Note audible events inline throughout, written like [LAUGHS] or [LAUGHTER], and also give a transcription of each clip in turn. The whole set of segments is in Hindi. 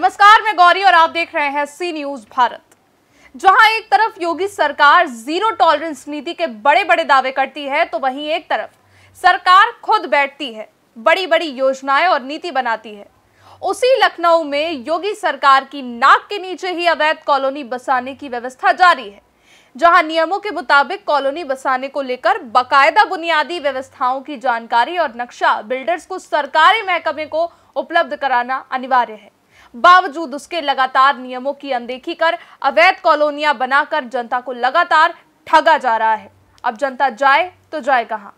नमस्कार मैं गौरी और आप देख रहे हैं सी न्यूज भारत जहां एक तरफ योगी सरकार जीरो टॉलरेंस नीति के बड़े बड़े दावे करती है तो वहीं एक तरफ सरकार खुद बैठती है बड़ी बड़ी योजनाएं और नीति बनाती है उसी लखनऊ में योगी सरकार की नाक के नीचे ही अवैध कॉलोनी बसाने की व्यवस्था जारी है जहां नियमों के मुताबिक कॉलोनी बसाने को लेकर बाकायदा बुनियादी व्यवस्थाओं की जानकारी और नक्शा बिल्डर्स को सरकारी महकमे को उपलब्ध कराना अनिवार्य है बावजूद उसके लगातार नियमों की अनदेखी कर अवैध कॉलोनियां बनाकर जनता को लगातार ठगा जा रहा है अब जनता जाए तो जाए कहां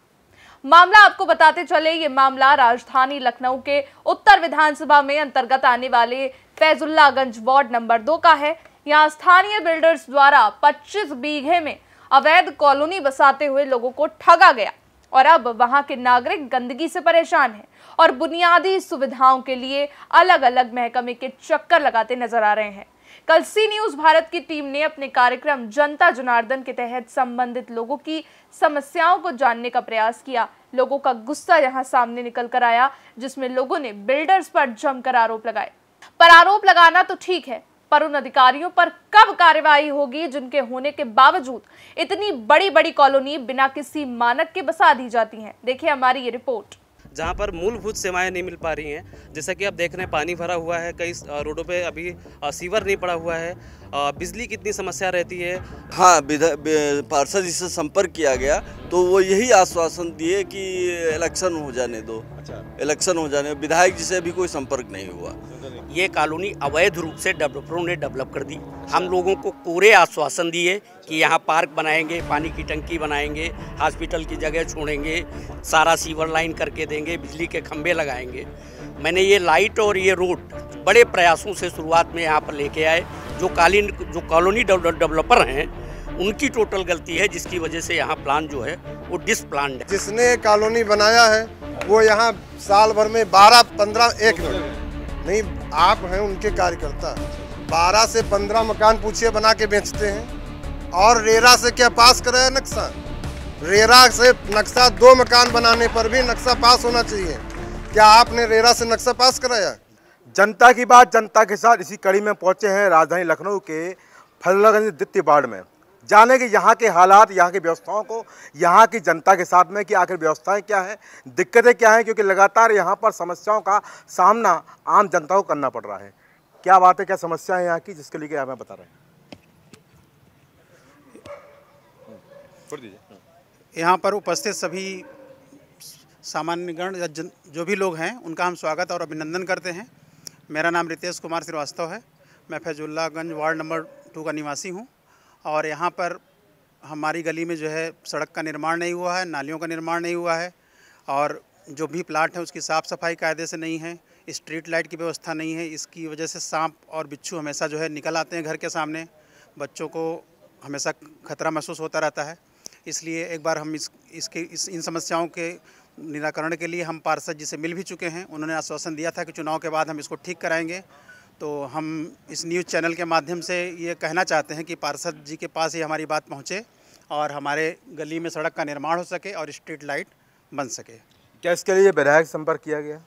मामला आपको बताते चले ये मामला राजधानी लखनऊ के उत्तर विधानसभा में अंतर्गत आने वाले फैजुल्लागंज वार्ड नंबर दो का है यहाँ स्थानीय बिल्डर्स द्वारा 25 बीघे में अवैध कॉलोनी बसाते हुए लोगों को ठगा गया और अब वहां के नागरिक गंदगी से परेशान हैं और बुनियादी सुविधाओं के लिए अलग अलग महकमे के चक्कर लगाते नजर आ रहे हैं कल सी न्यूज भारत की टीम ने अपने कार्यक्रम जनता जनार्दन के तहत संबंधित लोगों की समस्याओं को जानने का प्रयास किया लोगों का गुस्सा यहां सामने निकल कर आया जिसमें लोगों ने बिल्डर्स पर जमकर आरोप लगाए पर आरोप लगाना तो ठीक है पर उन अधिकारियों पर कब कार्यवाही होगी जिनके होने के बावजूद इतनी बड़ी बड़ी कॉलोनी बिना किसी मानक के बसा दी जाती है देखिए हमारी ये रिपोर्ट जहाँ पर मूलभूत सेवाएं नहीं मिल पा रही हैं जैसा कि आप देख रहे हैं पानी भरा हुआ है कई रोडों पे अभी सीवर नहीं पड़ा हुआ है बिजली कितनी समस्या रहती है हाँ पार्षद से संपर्क किया गया तो वो यही आश्वासन दिए कि इलेक्शन हो जाने दो अच्छा। इलेक्शन हो जाने विधायक जी से अभी कोई संपर्क नहीं हुआ अच्छा, अच्छा, ये कॉलोनी अवैध रूप से डेवलपरों ने डेवलप कर दी हम लोगों को पूरे आश्वासन दिए कि यहाँ पार्क बनाएंगे पानी की टंकी बनाएंगे हॉस्पिटल की जगह छोड़ेंगे सारा सीवर लाइन करके देंगे बिजली के खंभे लगाएंगे मैंने ये लाइट और ये रोड बड़े प्रयासों से शुरुआत में यहाँ पर लेके आए जो कालीन जो कॉलोनी डेवलपर हैं उनकी टोटल गलती है जिसकी वजह से यहाँ प्लान जो है वो डिसप्लान है जिसने कॉलोनी बनाया है वो यहाँ साल भर में बारह पंद्रह एक मिनट नहीं आप हैं उनके कार्यकर्ता बारह से पंद्रह मकान पूछिए बना के बेचते हैं और रेरा से क्या पास कराया नक्शा रेरा से नक्शा दो मकान बनाने पर भी नक्शा पास होना चाहिए क्या आपने रेरा से नक्शा पास कराया जनता की बात जनता के साथ इसी कड़ी में पहुंचे हैं राजधानी लखनऊ के फजलागंज द्वितीय वार्ड में जाने के यहाँ के हालात यहाँ की व्यवस्थाओं को यहाँ की जनता के साथ में कि आखिर व्यवस्थाएं क्या है दिक्कतें क्या हैं क्योंकि लगातार यहाँ पर समस्याओं का सामना आम जनता को करना पड़ रहा है क्या बात है क्या समस्या है यहाँ की जिसके लिए हमें बता रहे हैं यहाँ पर उपस्थित सभी सामान्यगण जन जो भी लोग हैं उनका हम स्वागत और अभिनंदन करते हैं मेरा नाम रितेश कुमार श्रीवास्तव है मैं फैजुल्लागंज वार्ड नंबर टू का निवासी हूँ और यहाँ पर हमारी गली में जो है सड़क का निर्माण नहीं हुआ है नालियों का निर्माण नहीं हुआ है और जो भी प्लाट है उसकी साफ़ सफाई कायदे से नहीं है स्ट्रीट लाइट की व्यवस्था नहीं है इसकी वजह से सांप और बिच्छू हमेशा जो है निकल आते हैं घर के सामने बच्चों को हमेशा खतरा महसूस होता रहता है इसलिए एक बार हम इस इसके इस इन समस्याओं के निराकरण के लिए हम पार्षद जी से मिल भी चुके हैं उन्होंने आश्वासन दिया था कि चुनाव के बाद हम इसको ठीक कराएंगे तो हम इस न्यूज़ चैनल के माध्यम से ये कहना चाहते हैं कि पार्षद जी के पास ही हमारी बात पहुँचे और हमारे गली में सड़क का निर्माण हो सके और स्ट्रीट लाइट बन सके क्या इसके लिए विधायक संपर्क किया गया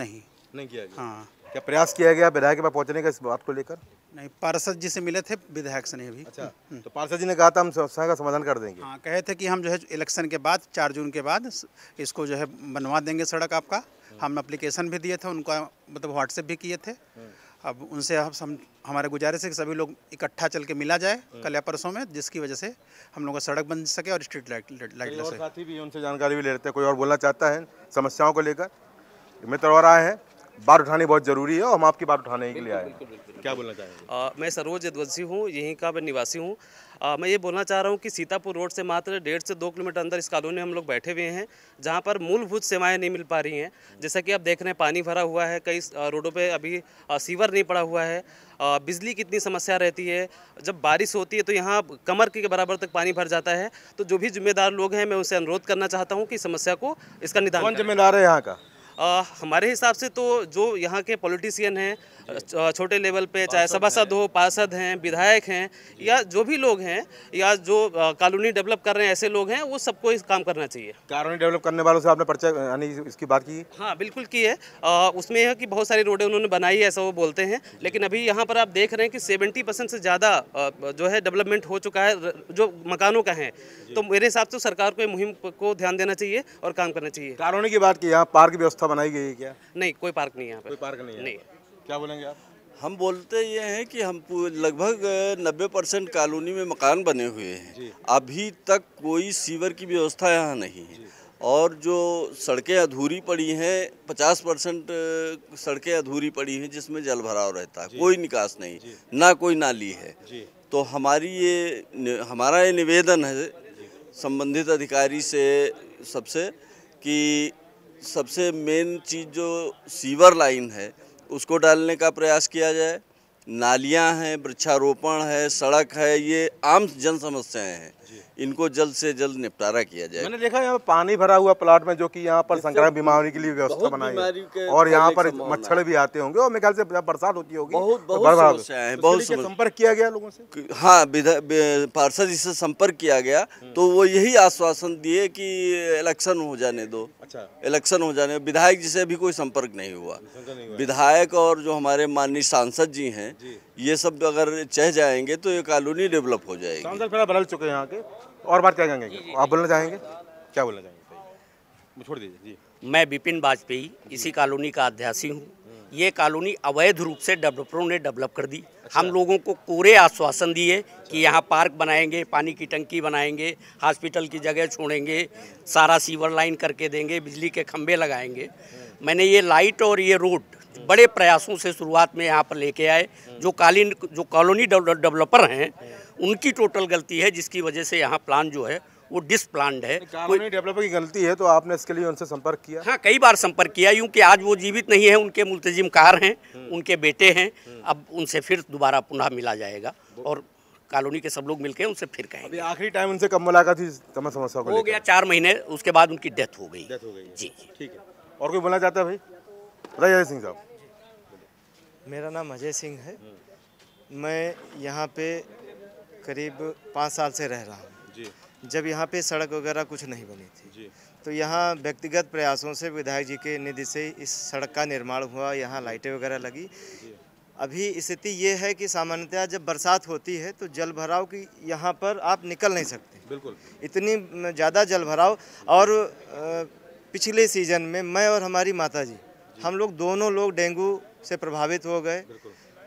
नहीं नहीं किया गया हाँ क्या प्रयास किया गया विधायक के पास पहुँचने का इस बात को लेकर नहीं पार्षद जी से मिले थे विधायक से नहीं अभी अच्छा हम्म। तो पार्षद जी ने कहा था हम समस्या का समाधान कर देंगे हाँ कहे थे कि हम जो है इलेक्शन के बाद चार जून के बाद इसको जो है बनवा देंगे सड़क आपका हम हम्म। अप्लीकेशन भी दिए थे उनका मतलब व्हाट्सएप भी किए थे हम्म। अब उनसे हम हम हमारे गुजारिश है कि सभी लोग इकट्ठा चल के मिला जाए हाँ। कल या परसों में जिसकी वजह से हम लोग का सड़क बन सके और स्ट्रीट लाइट लाइट लग सके साथी भी उनसे जानकारी भी ले लेते हैं कोई और बोलना चाहता है समस्याओं को लेकर मित्र और आए हैं बात उठानी बहुत ज़रूरी है और हम आपकी बात उठाने के लिए आए हैं क्या बोलना चाहेंगे मैं सरोज यदवंशी हूँ यहीं का मैं निवासी हूँ मैं ये बोलना चाह रहा हूँ कि सीतापुर रोड से मात्र डेढ़ से दो किलोमीटर अंदर इस कॉलोनी में हम लोग बैठे हुए हैं जहाँ पर मूलभूत सेवाएं नहीं मिल पा रही हैं जैसा कि आप देख रहे हैं पानी भरा हुआ है कई रोडों पर अभी सीवर नहीं पड़ा हुआ है बिजली की इतनी समस्या रहती है जब बारिश होती है तो यहाँ कमर के बराबर तक पानी भर जाता है तो जो भी जिम्मेदार लोग हैं मैं उनसे अनुरोध करना चाहता हूँ कि समस्या को इसका निदान कौन जिम्मेदार है यहाँ का आ, हमारे हिसाब से तो जो यहाँ के पॉलिटिशियन हैं छोटे लेवल पे चाहे सभासद हो पार्षद हैं विधायक हैं या जो भी लोग हैं या जो कॉलोनी डेवलप कर रहे हैं ऐसे लोग हैं वो सबको इस काम करना चाहिए कॉलोनी डेवलप करने वालों से आपने पर्चा यानी इसकी बात की हाँ बिल्कुल की है उसमें है कि बहुत सारी रोडें उन्होंने बनाई है ऐसा वो बोलते हैं लेकिन अभी यहाँ पर आप देख रहे हैं कि सेवेंटी परसेंट से ज़्यादा जो है डेवलपमेंट हो चुका है जो मकानों का है तो मेरे हिसाब से सरकार को मुहिम को ध्यान देना चाहिए और काम करना चाहिए कॉलोनी की बात की यहाँ पार्क व्यवस्था बनाई गई है क्या नहीं कोई पार्क नहीं है यहाँ पर पार्क नहीं है नहीं क्या बोलेंगे आप हम बोलते ये हैं कि हम लगभग 90 परसेंट कॉलोनी में मकान बने हुए हैं अभी तक कोई सीवर की व्यवस्था यहाँ नहीं है और जो सड़कें अधूरी पड़ी हैं 50 परसेंट सड़कें अधूरी पड़ी हैं जिसमें जल भराव रहता है कोई निकास नहीं ना कोई नाली है तो हमारी ये हमारा ये निवेदन है संबंधित अधिकारी से सबसे कि सबसे मेन चीज़ जो सीवर लाइन है उसको डालने का प्रयास किया जाए नालियाँ हैं वृक्षारोपण है सड़क है ये आम जन समस्याएँ हैं इनको जल्द से जल्द निपटारा किया जाए मैंने देखा यहाँ पानी भरा हुआ प्लाट में जो कि यहाँ पर संक्रमण बीमारी के लिए व्यवस्था बनाई है और यहाँ पर मच्छर भी आते होंगे और मेरे ख्याल से बरसात होती होगी बहुत बहुत तो बहुत संपर्क किया गया लोगों से हाँ पार्षद जी से संपर्क किया गया हम्म। तो वो यही आश्वासन दिए कि इलेक्शन हो जाने दो अच्छा। इलेक्शन हो जाने विधायक जी से भी कोई संपर्क नहीं हुआ विधायक और जो हमारे माननीय सांसद जी हैं ये सब अगर चह जाएंगे तो ये कॉलोनी डेवलप हो जाएगी सांसद बदल चुके हैं यहाँ के और बात क्या जाएंगे आप बोलना चाहेंगे क्या बोलना चाहेंगे छोड़ दीजिए जी मैं विपिन वाजपेयी इसी कॉलोनी का अध्यासी हूँ ये कॉलोनी अवैध रूप से डेवलपरों ने डेवलप कर दी अच्छा। हम लोगों को कोरे आश्वासन दिए कि यहाँ पार्क बनाएंगे पानी की टंकी बनाएंगे हॉस्पिटल की जगह छोड़ेंगे सारा सीवर लाइन करके देंगे बिजली के खंभे लगाएंगे हम्म। मैंने ये लाइट और ये रोड बड़े प्रयासों से शुरुआत में यहाँ पर लेके आए जो कालीन जो कॉलोनी डेवलपर हैं उनकी टोटल गलती है जिसकी वजह से यहाँ प्लान जो है वो डिसप्लान्ड है कॉलोनी डेवलपर की गलती है तो आपने इसके लिए उनसे संपर्क किया हाँ कई बार संपर्क किया क्योंकि आज वो जीवित नहीं है उनके मुलतजिम कार हैं उनके बेटे हैं अब उनसे फिर दोबारा पुनः मिला जाएगा और कॉलोनी के सब लोग मिलकर उनसे फिर कहेंगे आखिरी टाइम उनसे कब मुलाकात हुई समस्या हो गया चार महीने उसके बाद उनकी डेथ हो गई डेथ हो गई जी ठीक है और कोई बोला चाहता है भाई राजा सिंह साहब मेरा नाम अजय सिंह है मैं यहाँ पे करीब पाँच साल से रह रहा हूँ जब यहाँ पे सड़क वगैरह कुछ नहीं बनी थी तो यहाँ व्यक्तिगत प्रयासों से विधायक जी के निधि से इस सड़क का निर्माण हुआ यहाँ लाइटें वगैरह लगी अभी स्थिति ये है कि सामान्यतः जब बरसात होती है तो जल भराव की यहाँ पर आप निकल नहीं सकते बिल्कुल इतनी ज़्यादा जल भराव और पिछले सीजन में मैं और हमारी माता जी हम लोग दोनों लोग डेंगू से प्रभावित हो गए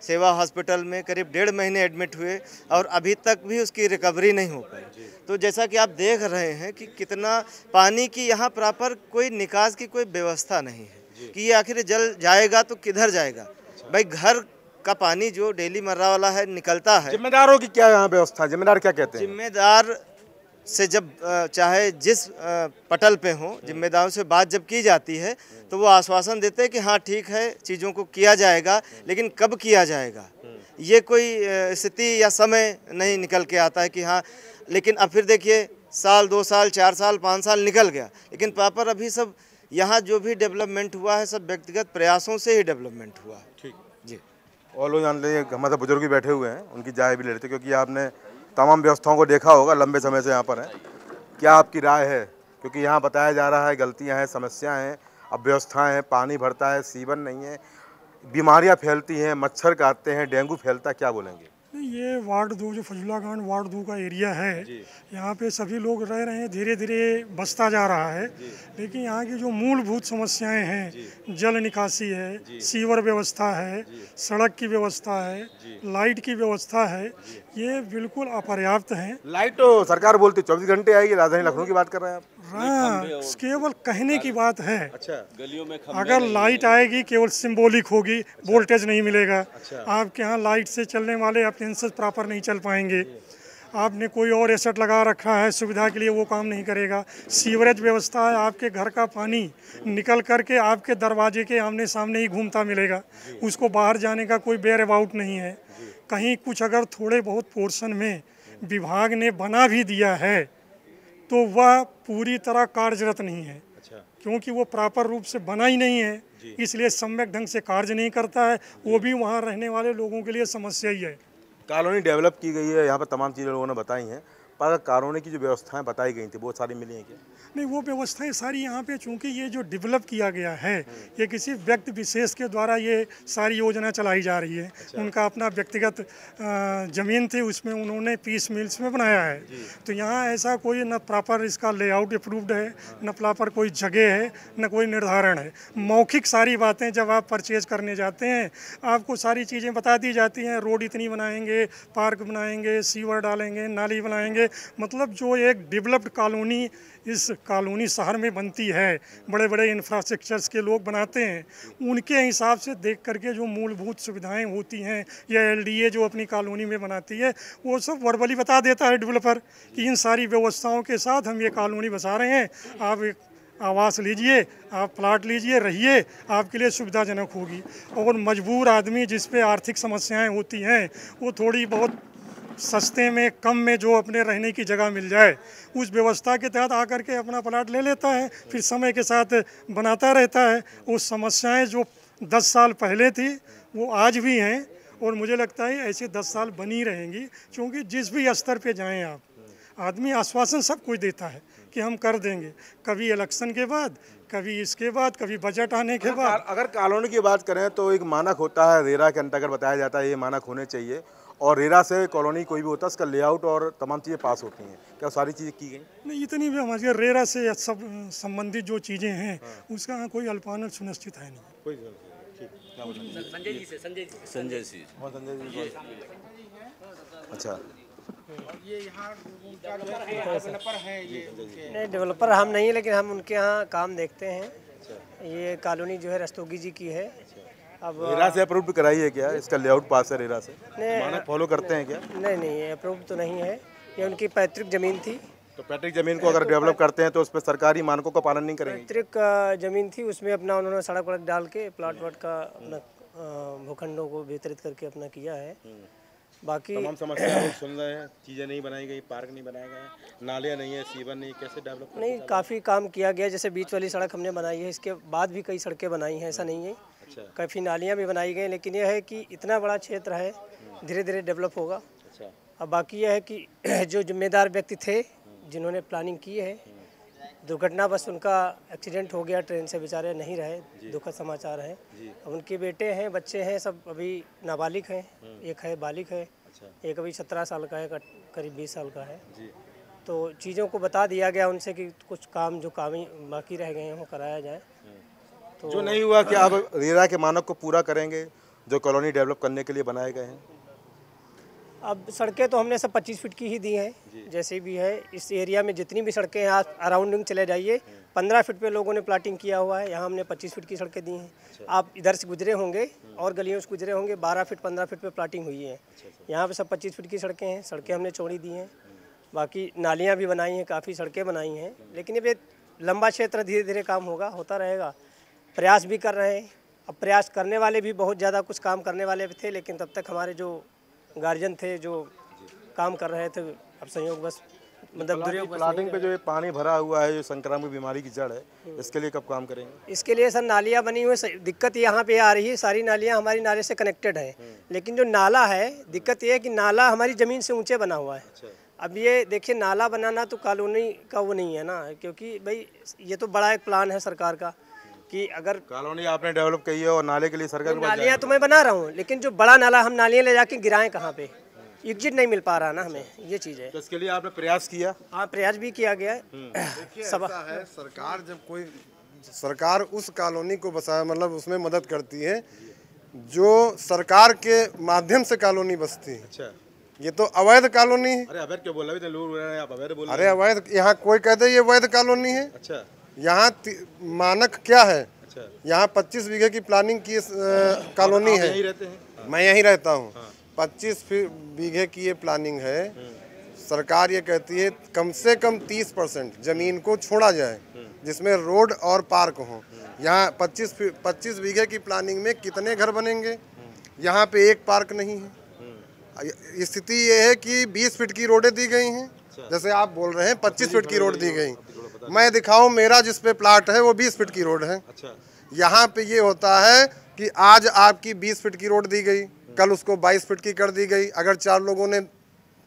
सेवा हॉस्पिटल में करीब डेढ़ महीने एडमिट हुए और अभी तक भी उसकी रिकवरी नहीं हो पाई तो जैसा कि आप देख रहे हैं कि कितना पानी की यहाँ प्रॉपर कोई निकास की कोई व्यवस्था नहीं है कि ये आखिर जल जाएगा तो किधर जाएगा अच्छा। भाई घर का पानी जो डेली मर्रा वाला है निकलता है जिम्मेदारों की क्या यहाँ व्यवस्था जिम्मेदार क्या कहते हैं जिम्मेदार से जब चाहे जिस पटल पे हों हम्म। जिम्मेदारों से बात जब की जाती है तो वो आश्वासन देते हैं कि हाँ ठीक है चीज़ों को किया जाएगा हम्म। लेकिन कब किया जाएगा हम्म। ये कोई स्थिति या समय नहीं निकल के आता है कि हाँ लेकिन अब फिर देखिए साल दो साल चार साल पाँच साल निकल गया लेकिन पापर अभी सब यहाँ जो भी डेवलपमेंट हुआ है सब व्यक्तिगत प्रयासों से ही डेवलपमेंट हुआ है ठीक जी और लोग जान लीजिए हमारे बुजुर्ग भी बैठे हुए हैं उनकी जाए भी ले रहे थे क्योंकि आपने तमाम व्यवस्थाओं को देखा होगा लंबे समय से यहाँ पर हैं क्या आपकी राय है क्योंकि यहाँ बताया जा रहा है गलतियाँ हैं समस्याएँ हैं अव्यवस्थाएँ हैं पानी भरता है सीवन नहीं है बीमारियाँ फैलती हैं मच्छर काटते हैं डेंगू फैलता क्या बोलेंगे ये वार्ड दो जो फजलाकांड वार्ड दो का एरिया है यहाँ पे सभी लोग रह रहे हैं धीरे धीरे बसता जा रहा है लेकिन यहाँ की जो मूलभूत समस्याएं हैं जल निकासी है सीवर व्यवस्था है सड़क की व्यवस्था है लाइट की व्यवस्था है ये बिल्कुल अपर्याप्त है लाइट तो सरकार बोलती चौबीस घंटे आएगी राजधानी लखनऊ की बात कर रहे हैं आप हाँ, केवल कहने की बात है अच्छा गलियों में अगर लाइट आएगी केवल सिंबॉलिक होगी अच्छा। वोल्टेज नहीं मिलेगा अच्छा। आपके यहाँ लाइट से चलने वाले अप्लेंसेज प्रॉपर नहीं चल पाएंगे आपने कोई और एसेट लगा रखा है सुविधा के लिए वो काम नहीं करेगा सीवरेज व्यवस्था है आपके घर का पानी निकल करके आपके दरवाजे के आमने सामने ही घूमता मिलेगा उसको बाहर जाने का कोई बेयर अबाउट नहीं है कहीं कुछ अगर थोड़े बहुत पोर्शन में विभाग ने बना भी दिया है तो वह पूरी तरह कार्यरत नहीं है अच्छा। क्योंकि वो प्रॉपर रूप से बना ही नहीं है इसलिए सम्यक ढंग से कार्य नहीं करता है वो भी वहाँ रहने वाले लोगों के लिए समस्या ही है कॉलोनी डेवलप की गई है यहाँ पर तमाम चीज़ें लोगों ने बताई हैं पर कानूनी की जो व्यवस्थाएं बताई गई थी वो सारी मिली हैं क्या नहीं वो व्यवस्थाएं सारी यहाँ पे चूँकि ये जो डेवलप किया गया है ये किसी व्यक्ति विशेष के द्वारा ये सारी योजना चलाई जा रही है अच्छा। उनका अपना व्यक्तिगत ज़मीन थी उसमें उन्होंने पीस मिल्स में बनाया है तो यहाँ ऐसा कोई न प्रॉपर इसका लेआउट अप्रूव्ड है हाँ। न प्रॉपर कोई जगह है न कोई निर्धारण है मौखिक सारी बातें जब आप परचेज करने जाते हैं आपको सारी चीज़ें बता दी जाती हैं रोड इतनी बनाएंगे पार्क बनाएंगे सीवर डालेंगे नाली बनाएंगे मतलब जो एक डेवलप्ड कॉलोनी इस कॉलोनी शहर में बनती है बड़े बड़े इंफ्रास्ट्रक्चर्स के लोग बनाते हैं उनके हिसाब से देख करके जो मूलभूत सुविधाएं होती हैं या एलडीए जो अपनी कॉलोनी में बनाती है वो सब वर्बली बता देता है डेवलपर कि इन सारी व्यवस्थाओं के साथ हम ये कॉलोनी बसा रहे हैं आप एक आवास लीजिए आप प्लाट लीजिए रहिए आपके लिए सुविधाजनक होगी और मजबूर आदमी जिस पे आर्थिक समस्याएं होती हैं वो थोड़ी बहुत सस्ते में कम में जो अपने रहने की जगह मिल जाए उस व्यवस्था के तहत आकर के अपना प्लाट ले लेता है फिर समय के साथ बनाता रहता है वो समस्याएं जो दस साल पहले थी वो आज भी हैं और मुझे लगता है ऐसे दस साल बनी रहेंगी क्योंकि जिस भी स्तर पे जाएं आप आदमी आश्वासन सब कुछ देता है कि हम कर देंगे कभी इलेक्शन के बाद कभी इसके बाद कभी बजट आने के बाद अगर कानून की बात करें तो एक मानक होता है रेरा के अंतर्गत बताया जाता है ये मानक होने चाहिए और रेरा से कॉलोनी कोई भी होता है उसका लेआउट और तमाम चीज़ें पास होती हैं क्या सारी चीज़ें की गई नहीं इतनी भी हमारे रेरा से सब संबंधित जो चीज़ें हैं हाँ। उसका कोई अल्पान सुनिश्चित है नहीं कोई संजय जी से संजय जी संजय अच्छा। जी संजय जी अच्छा ये डेवलपर है नहीं डेवलपर हम नहीं लेकिन हम उनके यहाँ काम देखते हैं अच्छा। ये कॉलोनी जो है रस्तोगी जी की है अब रेरा से अप्रूव कराई है क्या इसका लेआउट पास है रेरा से माना फॉलो करते हैं क्या नहीं नहीं अप्रूव तो नहीं है ये उनकी पैतृक जमीन थी तो पैतृक जमीन को अगर डेवलप करते हैं तो उस पर सरकारी मानकों का पालन नहीं करेंगे पैतृक जमीन थी उसमें अपना उन्होंने सड़क वड़क डाल के प्लाट वाट का अपना भूखंडों को वितरित करके अपना किया है हम्म। बाकी तमाम समस्या सुन रहे हैं चीज़ें नहीं बनाई गई पार्क नहीं बनाया गया नालियाँ नहीं है सीवर नहीं कैसे डेवलप नहीं काफ़ी काम किया गया जैसे बीच वाली सड़क हमने बनाई है इसके बाद भी कई सड़कें बनाई हैं ऐसा हम्म। नहीं है अच्छा काफ़ी नालियाँ भी बनाई गई लेकिन यह है कि इतना बड़ा क्षेत्र है धीरे धीरे डेवलप होगा अच्छा अब बाकी यह है कि [CLEARS THROAT] जो जिम्मेदार व्यक्ति थे जिन्होंने प्लानिंग की है दुर्घटना बस उनका एक्सीडेंट हो गया ट्रेन से बेचारे नहीं रहे दुखद समाचार है अब उनके बेटे हैं बच्चे हैं सब अभी नाबालिग हैं हम्म। एक है बालिक है अच्छा। एक अभी सत्रह साल का है करीब बीस साल का है तो चीज़ों को बता दिया गया उनसे कि कुछ काम जो काम बाकी रह गए हैं वो कराया जाए तो जो नहीं हुआ कि हाँ। आप रेरा के मानक को पूरा करेंगे जो कॉलोनी डेवलप करने के लिए बनाए गए हैं अब सड़कें तो हमने सब 25 फीट की ही दी हैं जैसे भी है इस एरिया में जितनी भी सड़कें हैं आप अराउंडिंग चले जाइए 15 फीट पे लोगों ने प्लाटिंग किया हुआ है यहाँ हमने 25 फीट की सड़कें दी हैं अच्छा। आप इधर से गुजरे होंगे हम्म। और गलियों से गुजरे होंगे 12 फीट 15 फीट पे प्लाटिंग हुई है अच्छा, अच्छा। यहाँ पे सब 25 फीट की सड़कें हैं सड़कें हमने चौड़ी दी हैं हम्म। बाकी नालियाँ भी बनाई हैं काफ़ी सड़कें बनाई हैं लेकिन एक लंबा क्षेत्र धीरे धीरे काम होगा होता रहेगा प्रयास भी कर रहे हैं अब प्रयास करने वाले भी बहुत ज़्यादा कुछ काम करने वाले भी थे लेकिन तब तक हमारे जो गार्जियन थे जो काम कर रहे थे अब संयोग बस मतलब प्लाटिंग पे जो ये पानी भरा हुआ है जो संक्रामक बीमारी की जड़ है इसके लिए कब काम करेंगे इसके लिए सर नालियाँ बनी हुई दिक्कत यहाँ पे आ रही है सारी नालियाँ हमारी नाले से कनेक्टेड है हम्म। लेकिन जो नाला है दिक्कत ये है कि नाला हमारी ज़मीन से ऊँचे बना हुआ है अच्छा। अब ये देखिए नाला बनाना तो कॉलोनी का वो नहीं है ना क्योंकि भाई ये तो बड़ा एक प्लान है सरकार का कि अगर कॉलोनी आपने डेवलप की है और नाले के लिए सरकार नालियाँ तो मैं बना रहा हूँ लेकिन जो बड़ा नाला हम नालियाँ ले जाके गिराएं कहाँ पे एग्जिट नहीं मिल पा रहा ना हमें ये चीज़ है तो इसके लिए आपने प्रयास किया हाँ प्रयास भी किया गया हम्म। सब है सरकार जब कोई सरकार उस कॉलोनी को बसा मतलब उसमें मदद करती है जो सरकार के माध्यम से कॉलोनी बसती है अच्छा ये तो अवैध कॉलोनी है अरे अवैध क्यों बोला अभी तो अवैध बोल अरे अवैध यहाँ कोई कहते ये वैध कॉलोनी है अच्छा यहाँ मानक क्या है अच्छा। यहाँ पच्चीस बीघे की प्लानिंग की कॉलोनी है यही हाँ। मैं यहीं रहता हूँ हाँ। पच्चीस बीघे की ये प्लानिंग है हम्म। सरकार ये कहती है कम से कम तीस परसेंट जमीन को छोड़ा जाए हम्म। जिसमें रोड और पार्क हो यहाँ पच्चीस पच्चीस बीघे की प्लानिंग में कितने घर बनेंगे हम्म। यहाँ पे एक पार्क नहीं है स्थिति ये है कि 20 फीट की रोडें दी गई हैं अच्छा। जैसे आप बोल रहे हैं 25 फीट की रोड दी गई मैं दिखाऊं मेरा जिस पे प्लाट है वो 20 फीट की रोड है अच्छा यहाँ पे ये होता है कि आज आपकी 20 फीट की रोड दी गई कल उसको 22 फीट की कर दी गई अगर चार लोगों ने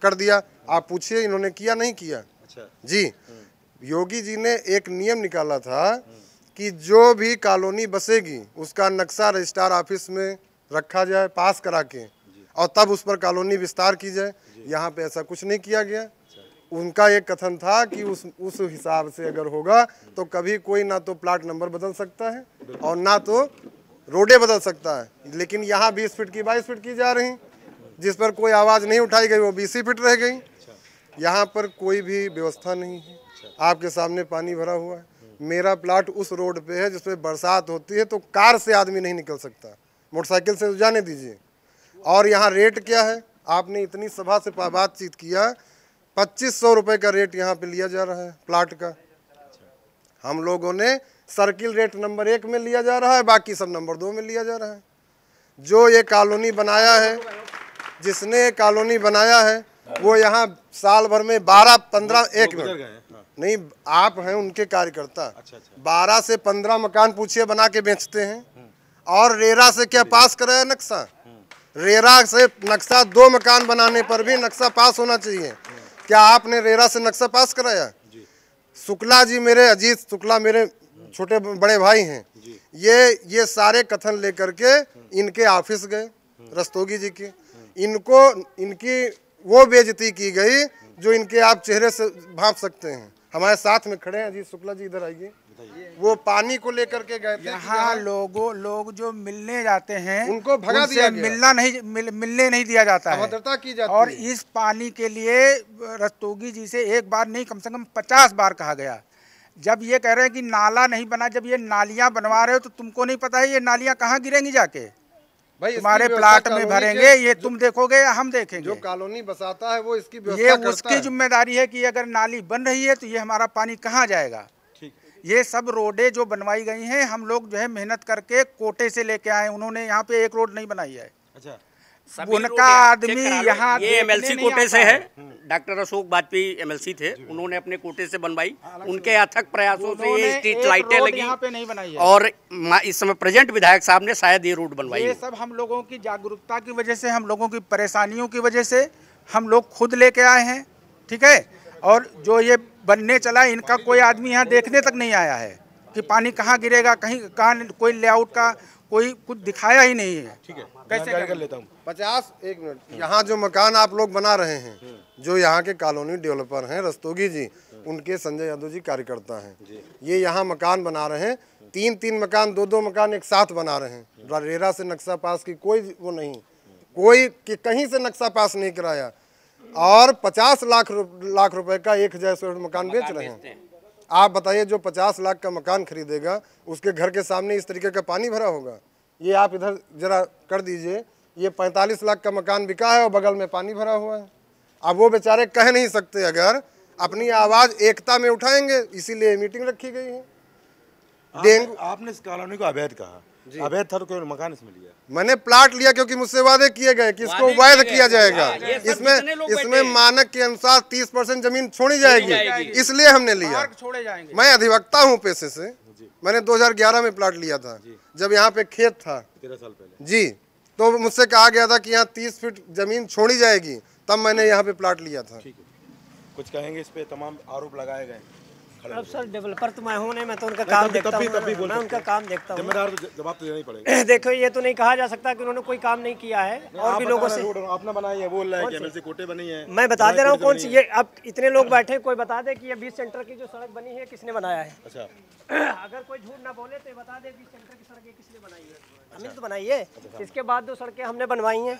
कर दिया आप पूछिए इन्होंने किया नहीं किया अच्छा जी हम्म। योगी जी ने एक नियम निकाला था हम्म। कि जो भी कॉलोनी बसेगी उसका नक्शा रजिस्ट्रार ऑफिस में रखा जाए पास करा के और तब उस पर कॉलोनी विस्तार की जाए यहाँ पे ऐसा कुछ नहीं किया गया उनका एक कथन था कि उस उस हिसाब से अगर होगा तो कभी कोई ना तो प्लाट नंबर बदल सकता है और ना तो रोडे बदल सकता है लेकिन यहाँ बीस फीट की बाईस फीट की जा रही जिस पर कोई आवाज़ नहीं उठाई गई वो बीस ही फिट रह गई यहाँ पर कोई भी व्यवस्था नहीं है आपके सामने पानी भरा हुआ है मेरा प्लाट उस रोड पे है जिसमें बरसात होती है तो कार से आदमी नहीं निकल सकता मोटरसाइकिल से तो जाने दीजिए और यहाँ रेट क्या है आपने इतनी सभा से बातचीत किया पच्चीस सौ रुपये का रेट यहाँ पे लिया जा रहा है प्लाट का हम लोगों ने सर्किल रेट नंबर एक में लिया जा रहा है बाकी सब नंबर दो में लिया जा रहा है जो ये कॉलोनी बनाया है जिसने ये कॉलोनी बनाया है वो यहाँ साल भर में बारह पंद्रह एक मिनट हाँ। नहीं आप हैं उनके कार्यकर्ता अच्छा, अच्छा। बारह से पंद्रह मकान पूछिए बना के बेचते हैं और रेरा से क्या पास कराया नक्शा हम्म। रेरा से नक्शा दो मकान बनाने पर भी नक्शा पास होना चाहिए क्या आपने रेरा से नक्शा पास कराया शुक्ला जी मेरे अजीत शुक्ला मेरे छोटे बड़े भाई हैं ये ये सारे कथन लेकर के इनके ऑफिस गए रस्तोगी जी के इनको इनकी वो बेजती की गई जो इनके आप चेहरे से भाप सकते हैं हमारे साथ में खड़े हैं अजीत शुक्ला जी इधर आइए वो पानी को लेकर के गए यहाँ लोगों लोग जो मिलने जाते हैं उनको भगा दिया गया। मिलना नहीं मिल, मिलने नहीं दिया जाता है की जाती और है। इस पानी के लिए रस्तोगी जी से एक बार नहीं कम से कम पचास बार कहा गया जब ये कह रहे हैं कि नाला नहीं बना जब ये नालियां बनवा रहे हो तो तुमको नहीं पता है ये नालियां कहाँ गिरेंगी जाके भाई तुम्हारे प्लाट में भरेंगे ये तुम देखोगे या हम देखेंगे जो कॉलोनी बसाता है वो इसकी ये उसकी जिम्मेदारी है कि अगर नाली बन रही है तो ये हमारा पानी कहाँ जाएगा ये सब रोडें जो बनवाई गई हैं हम लोग जो है मेहनत करके कोटे से लेके आए उन्होंने यहाँ पे एक रोड नहीं बनाई है अच्छा उनका आदमी यहाँ एमएलसी कोटे से है डॉक्टर अशोक वाजपेयी एमएलसी थे उन्होंने अपने कोटे से बनवाई उनके अथक प्रयासों से स्ट्रीट लाइटें लगी यहाँ पे नहीं बनाई है। और इस समय प्रेजेंट विधायक साहब ने शायद ये रोड बनवाई ये सब हम लोगों की जागरूकता की वजह से हम लोगों की परेशानियों की वजह से हम लोग खुद लेके आए हैं ठीक है और जो ये बनने चला इनका कोई आदमी यहाँ देखने तक नहीं आया है कि पानी कहाँ गिरेगा कहीं कहाँ कोई लेआउट का कोई कुछ दिखाया ही नहीं है ठीक है कैसे कर लेता हूँ पचास एक मिनट यहाँ जो मकान आप लोग बना रहे हैं हम्म। जो यहाँ के कॉलोनी डेवलपर हैं रस्तोगी जी हम्म। उनके संजय यादव जी कार्यकर्ता हैं ये यहाँ मकान बना रहे हैं तीन तीन मकान दो दो मकान एक साथ बना रहे हैं हम्म। रेरा से नक्शा पास की कोई वो नहीं कोई कहीं से नक्शा पास नहीं कराया और पचास लाख लाख रुपए का एक हजार स्क्वायर मकान बेच रहे हैं आप बताइए जो पचास लाख का मकान खरीदेगा उसके घर के सामने इस तरीके का पानी भरा होगा ये आप इधर जरा कर दीजिए ये पैंतालीस लाख का मकान बिका है और बगल में पानी भरा हुआ है अब वो बेचारे कह नहीं सकते अगर अपनी आवाज़ एकता में उठाएंगे इसीलिए मीटिंग रखी गई है डेंगू आपने इस कॉलोनी को अवैध कहा अवैध था तो मकान इसमें लिया मैंने प्लाट लिया क्योंकि मुझसे वादे किए गए कि इसको वैध किया जाएगा हाँ, इसमें इसमें मानक के अनुसार तीस परसेंट जमीन छोड़ी जाएगी इसलिए हमने लिया मैं अधिवक्ता हूँ पेशे से मैंने 2011 में प्लाट लिया था जब यहाँ पे खेत था तेरह साल पहले जी तो मुझसे कहा गया था कि यहाँ तीस फीट जमीन छोड़ी जाएगी तब मैंने यहाँ पे प्लाट लिया था कुछ कहेंगे इस पे तमाम आरोप लगाए गए अब सर डेवलपर तो मैं हूँ नहीं मैं तो उनका काम देखता हूँ मैं उनका काम देखता हूँ जवाब तो देना ही पड़ेगा [LAUGHS] देखो ये तो नहीं कहा जा सकता कि उन्होंने कोई काम नहीं किया है और भी लोगों से आपने बनाई है बोल रहा है कोटे बनी है मैं बता दे रहा हूँ कौन सी ये अब इतने लोग बैठे कोई बता दे की ये बीस सेंटर की जो सड़क बनी है किसने बनाया है अच्छा। [CLEARS THROAT] अगर कोई झूठ ना बोले तो बता दे बीस सेंटर की सड़क किसने बनाई है हमने तो बनाई है अच्छा, अच्छा। इसके बाद दो सड़कें हमने बनवाई हैं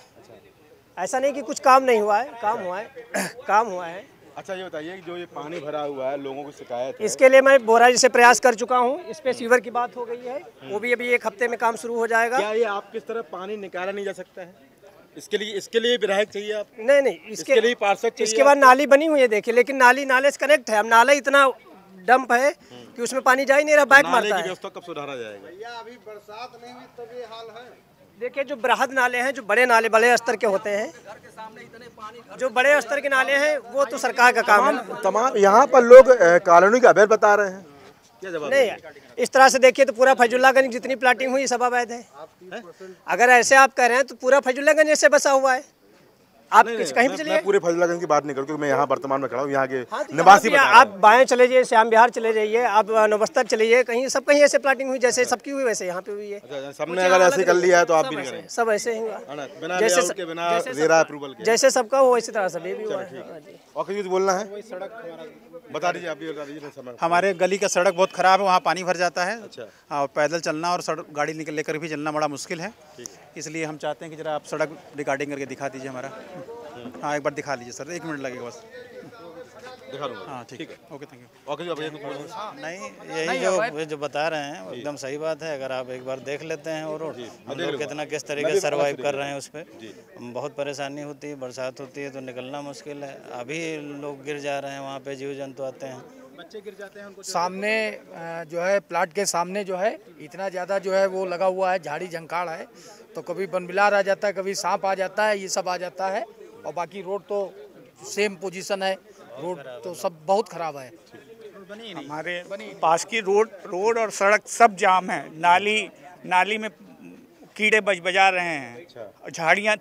ऐसा नहीं कि कुछ काम नहीं हुआ है काम हुआ है [CLEARS THROAT] काम हुआ है अच्छा ये बताइए जो ये पानी भरा हुआ है लोगों को शिकायत इसके लिए मैं बोरा जी से प्रयास कर चुका हूँ इस पे सीवर की बात हो गई है वो भी अभी एक हफ्ते में काम शुरू हो जाएगा क्या ये किस तरह पानी निकाला नहीं जा सकता है इसके लिए इसके लिए विधायक चाहिए आप नहीं नहीं इसके, इसके लिए पार्षद चाहिए इसके बाद नाली बनी हुई है देखिए लेकिन नाली नाले से कनेक्ट है अब नाला इतना डंप है कि उसमें पानी जा ही नहीं रहा बाइक मारता है कब सुधारा जाएगा भैया अभी बरसात नहीं हुई तभी हाल है देखिए जो बृहद नाले हैं जो बड़े नाले बड़े स्तर के होते हैं जो बड़े स्तर के नाले हैं वो तो सरकार का काम है तमाम यहाँ पर लोग कॉलोनी का अवैध बता रहे हैं नहीं इस तरह से देखिए तो पूरा फजुल्लागंज जितनी प्लाटिंग हुई सब अवैध है अगर ऐसे आप कह रहे हैं तो पूरा फजुल्लागंज ऐसे बसा हुआ है आप नहीं, कहीं भी मैं पूरे फजलागंज की बात नहीं करूँ क्योंकि मैं यहाँ वर्तमान में खड़ा हूँ यहाँ के हाँ, तो निवासी आप बाएं चले जाइए श्याम बिहार चले जाइए आप नवस्तर चले जाइए कहीं सब कहीं ऐसे प्लाटिंग हुई जैसे अच्छा। सबकी हुई वैसे यहाँ पे हुई है अच्छा, अच्छा, सबने अगर ऐसे कर लिया है तो आप सब ऐसे ही हुआ जैसे जैसे सबका हुआ इसी तरह सब ये भी हाँ और कुछ बोलना है बता दीजिए आप हमारे गली का सड़क बहुत खराब है वहाँ पानी भर जाता है हाँ, और पैदल चलना और सड़क गाड़ी लेकर भी चलना बड़ा मुश्किल है इसलिए हम चाहते हैं कि जरा आप सड़क रिकॉर्डिंग करके दिखा दीजिए हमारा हाँ एक बार दिखा लीजिए सर एक मिनट लगेगा बस दिखा हाँ ठीक है ओके थैंक यू ओके जो हाँ, हाँ। नहीं यही जो जो बता रहे हैं एकदम सही बात है अगर आप एक बार देख लेते हैं और हम लोग कितना किस तरीके से कर रहे हैं उस पर बहुत परेशानी होती है बरसात होती है तो निकलना मुश्किल है अभी लोग गिर जा रहे हैं वहाँ पे जीव जंतु आते हैं बच्चे गिर जाते हैं उनको सामने जो है प्लाट के सामने जो है इतना ज़्यादा जो है वो लगा हुआ है झाड़ी झंकाड़ है तो कभी बनबिलार आ जाता है कभी सांप आ जाता है ये सब आ जाता है और बाकी रोड तो सेम पोजीशन है रोड तो सब बहुत खराब है हमारे पास की रोड रोड और सड़क सब जाम है नाली नाली में कीड़े बज बजा रहे हैं अच्छा। झाड़ियाँ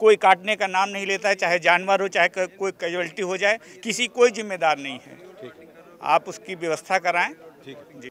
कोई काटने का नाम नहीं लेता है चाहे जानवर हो चाहे कोई कैजुअल्टी हो जाए किसी कोई जिम्मेदार नहीं है आप उसकी व्यवस्था कराएं जी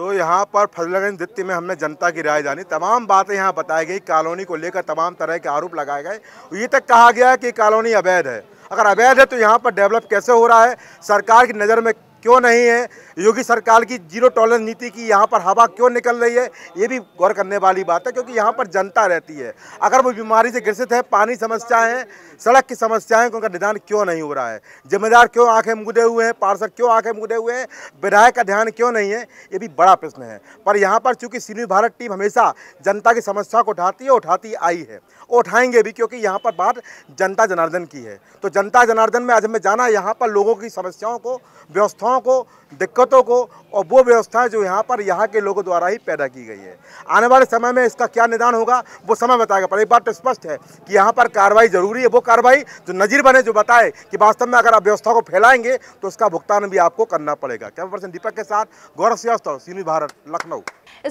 तो यहाँ पर फजलगंज द्वितीय में हमने जनता की राय जानी तमाम बातें यहाँ बताई गई कॉलोनी को लेकर तमाम तरह के आरोप लगाए गए ये तक कहा गया कि कॉलोनी अवैध है अगर अवैध है तो यहाँ पर डेवलप कैसे हो रहा है सरकार की नज़र में क्यों नहीं है योगी सरकार की जीरो टॉलरेंस नीति की यहाँ पर हवा क्यों निकल रही है ये भी गौर करने वाली बात है क्योंकि यहाँ पर जनता रहती है अगर वो बीमारी से ग्रसित है पानी समस्या है सड़क की समस्याएं उनका निदान क्यों नहीं हो रहा है जिम्मेदार क्यों आंखें मुदे हुए हैं पार्षद क्यों आंखें मुदे हुए हैं विधायक का ध्यान क्यों नहीं है ये भी बड़ा प्रश्न है पर यहाँ पर चूंकि सिनी भारत टीम हमेशा जनता की समस्या को उठाती है उठाती आई है उठाएंगे भी क्योंकि यहाँ पर बात जनता जनार्दन की है तो जनता जनार्दन में आज हमें जाना यहाँ पर लोगों की समस्याओं को व्यवस्थाओं को दिक्कतों को और वो व्यवस्थाएं जो यहाँ पर यहाँ के लोगों द्वारा ही पैदा की गई है आने वाले समय में इसका क्या निदान होगा वो समय बताएगा पर एक बात तो स्पष्ट है कि यहाँ पर कार्रवाई जरूरी है वो कार्रवाई जो तो नजीर बने जो बताए कि वास्तव में अगर आप व्यवस्था को फैलाएंगे तो उसका भुगतान भी आपको करना पड़ेगा कैमरा पर्सन दीपक के साथ गौरव श्रीवास्तव सीनी भारत लखनऊ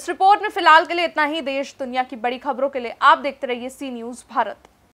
इस रिपोर्ट में फिलहाल के लिए इतना ही देश दुनिया की बड़ी खबरों के लिए आप देखते रहिए सी न्यूज़ भारत